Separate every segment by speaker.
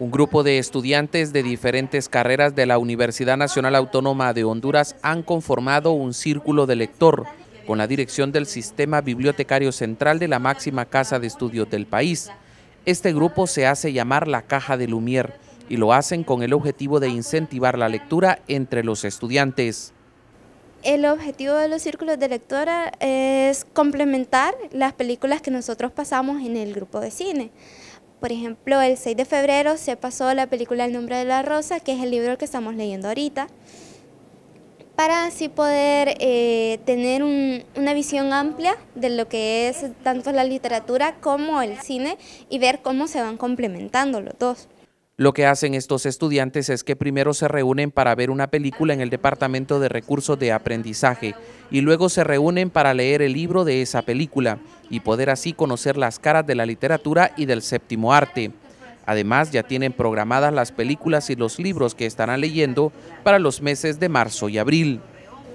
Speaker 1: Un grupo de estudiantes de diferentes carreras de la Universidad Nacional Autónoma de Honduras han conformado un círculo de lector con la dirección del Sistema Bibliotecario Central de la máxima casa de estudios del país. Este grupo se hace llamar la Caja de Lumier y lo hacen con el objetivo de incentivar la lectura entre los estudiantes.
Speaker 2: El objetivo de los círculos de lectora es complementar las películas que nosotros pasamos en el grupo de cine. Por ejemplo, el 6 de febrero se pasó la película El nombre de la rosa, que es el libro que estamos leyendo ahorita, para así poder eh, tener una visión amplia de lo que es tanto la literatura como el cine y ver cómo se van complementando los dos.
Speaker 1: Lo que hacen estos estudiantes es que primero se reúnen para ver una película en el Departamento de Recursos de Aprendizaje y luego se reúnen para leer el libro de esa película y poder así conocer las caras de la literatura y del séptimo arte. Además, ya tienen programadas las películas y los libros que estarán leyendo para los meses de marzo y abril.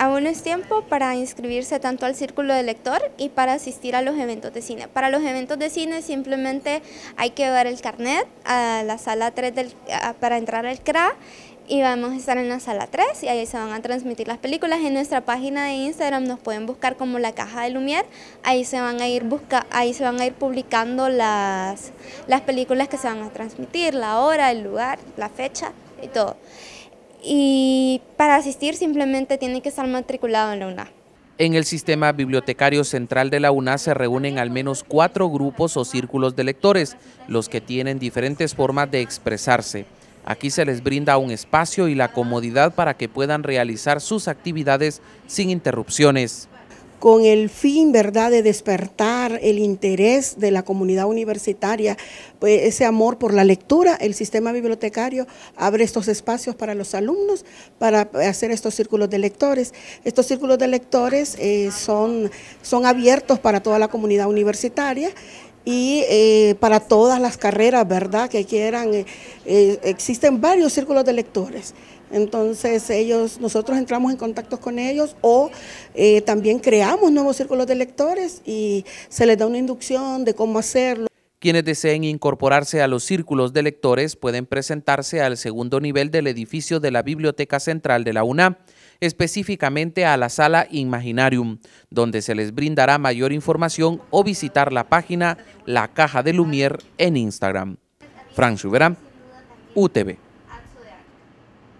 Speaker 2: Aún es tiempo para inscribirse tanto al círculo de lector y para asistir a los eventos de cine. Para los eventos de cine simplemente hay que dar el carnet a la sala 3 para entrar al CRA y vamos a estar en la sala 3 y ahí se van a transmitir las películas. En nuestra página de Instagram nos pueden buscar como la caja de Lumière, ahí se van a ir, busca, ahí se van a ir publicando las, las películas que se van a transmitir, la hora, el lugar, la fecha y todo y para asistir simplemente tiene que estar matriculado en la UNA.
Speaker 1: En el sistema bibliotecario central de la UNA se reúnen al menos cuatro grupos o círculos de lectores, los que tienen diferentes formas de expresarse. Aquí se les brinda un espacio y la comodidad para que puedan realizar sus actividades sin interrupciones
Speaker 3: con el fin, ¿verdad?, de despertar el interés de la comunidad universitaria, pues, ese amor por la lectura, el sistema bibliotecario abre estos espacios para los alumnos para hacer estos círculos de lectores. Estos círculos de lectores eh, son, son abiertos para toda la comunidad universitaria y eh, para todas las carreras, ¿verdad? Que quieran. Eh, eh, existen varios círculos de lectores. Entonces ellos, nosotros entramos en contacto con ellos o también creamos nuevos círculos de lectores y se les da una inducción de cómo hacerlo.
Speaker 1: Quienes deseen incorporarse a los círculos de lectores pueden presentarse al segundo nivel del edificio de la Biblioteca Central de la UNA, específicamente a la sala Imaginarium, donde se les brindará mayor información o visitar la página La Caja de Lumier en Instagram. Frank Subera, UTV.